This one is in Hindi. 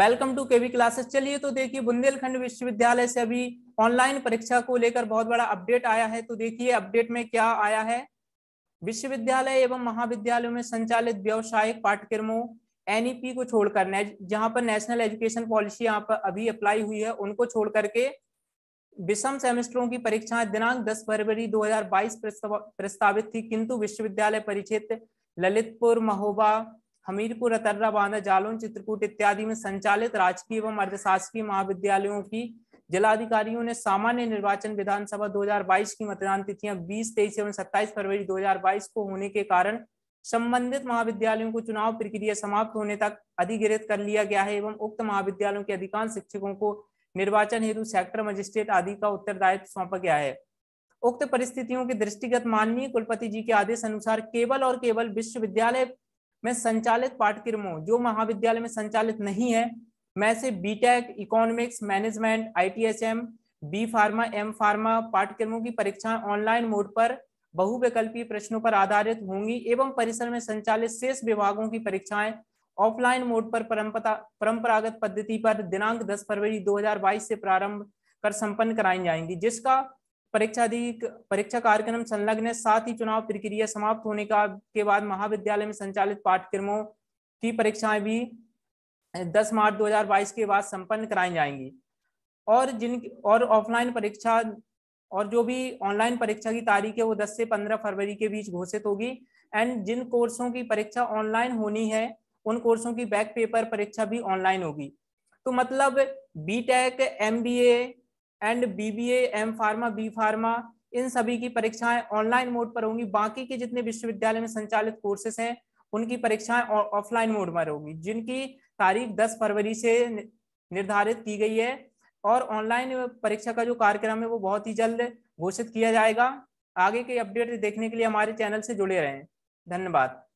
वेलकम टू केवी क्लासेस चलिए तो देखिए बुंदेलखंड विश्वविद्यालय से अभी ऑनलाइन परीक्षा को लेकर बहुत बड़ा अपडेट आया है तो देखिए अपडेट में क्या आया है विश्वविद्यालय एवं महाविद्यालयों में संचालित व्यवसायिक पाठ्यक्रमों एनईपी को छोड़कर जहां पर नेशनल एजुकेशन पॉलिसी यहाँ पर अभी अप्लाई हुई है उनको छोड़ करके विषम सेमेस्टरों की परीक्षाएं दिनांक दस फरवरी 2022 प्रस्तावित थी किंतु विश्वविद्यालय परिचित ललितपुर महोबा हमीरपुर अतर्रा बांदा जालौन चित्रकूट इत्यादि में संचालित राजकीय एवं अर्धशासकीय महाविद्यालयों की जिलाधिकारियों ने सामान्य निर्वाचन विधानसभा 2022 की मतदान तिथियां 20, तेईस एवं 27 फरवरी 2022 को होने के कारण संबंधित महाविद्यालयों को चुनाव प्रक्रिया समाप्त होने तक अधिग्रहित कर लिया गया है एवं उक्त महाविद्यालयों के अधिकांश शिक्षकों को निर्वाचन हेतु सेक्टर मजिस्ट्रेट आदि का उत्तरदायित्व सौंपा गया है उक्त परिस्थितियों के दृष्टिगत माननीय कुलपति जी के आदेश अनुसार केवल और केवल विश्वविद्यालय में संचालित पाठ्यक्रमों जो महाविद्यालय में संचालित नहीं है मैं से BTech economics management ITSM B pharma M pharma पाठ्यक्रमों की परीक्षाएं ऑनलाइन मोड पर बहुविकल्पीय प्रश्नों पर आधारित होंगी एवं परिसर में संचालित शेष विभागों की परीक्षाएं ऑफलाइन मोड पर परंपरागत पद्धति पर दिनांक 10 फरवरी 2022 से प्रारंभ कर संपन्न कराई जाएंगी जिसका परीक्षाधिक परीक्षा कार्यक्रम संलग्न साथ ही चुनाव प्रक्रिया समाप्त होने का के बाद महाविद्यालय में संचालित पाठ्यक्रमों की परीक्षाएं भी 10 मार्च 2022 के बाद संपन्न कराई जाएंगी और जिन और ऑफलाइन परीक्षा और जो भी ऑनलाइन परीक्षा की तारीख है वो 10 से 15 फरवरी के बीच घोषित होगी एंड जिन कोर्सों की परीक्षा ऑनलाइन होनी है उन कोर्सों की बैक पेपर परीक्षा भी ऑनलाइन होगी तो मतलब BTech MBA and BBA M pharma B pharma इन सभी की परीक्षाएं ऑनलाइन मोड पर होंगी बाकी के जितने विश्वविद्यालय में संचालित कोर्सेस हैं उनकी परीक्षाएं ऑफलाइन मोड पर होगी जिनकी तारीख 10 फरवरी से निर्धारित की गई है और ऑनलाइन परीक्षा का जो कार्यक्रम है वो बहुत ही जल्द घोषित किया जाएगा आगे के अपडेट देखने के लिए हमारे चैनल से जुड़े रहें धन्यवाद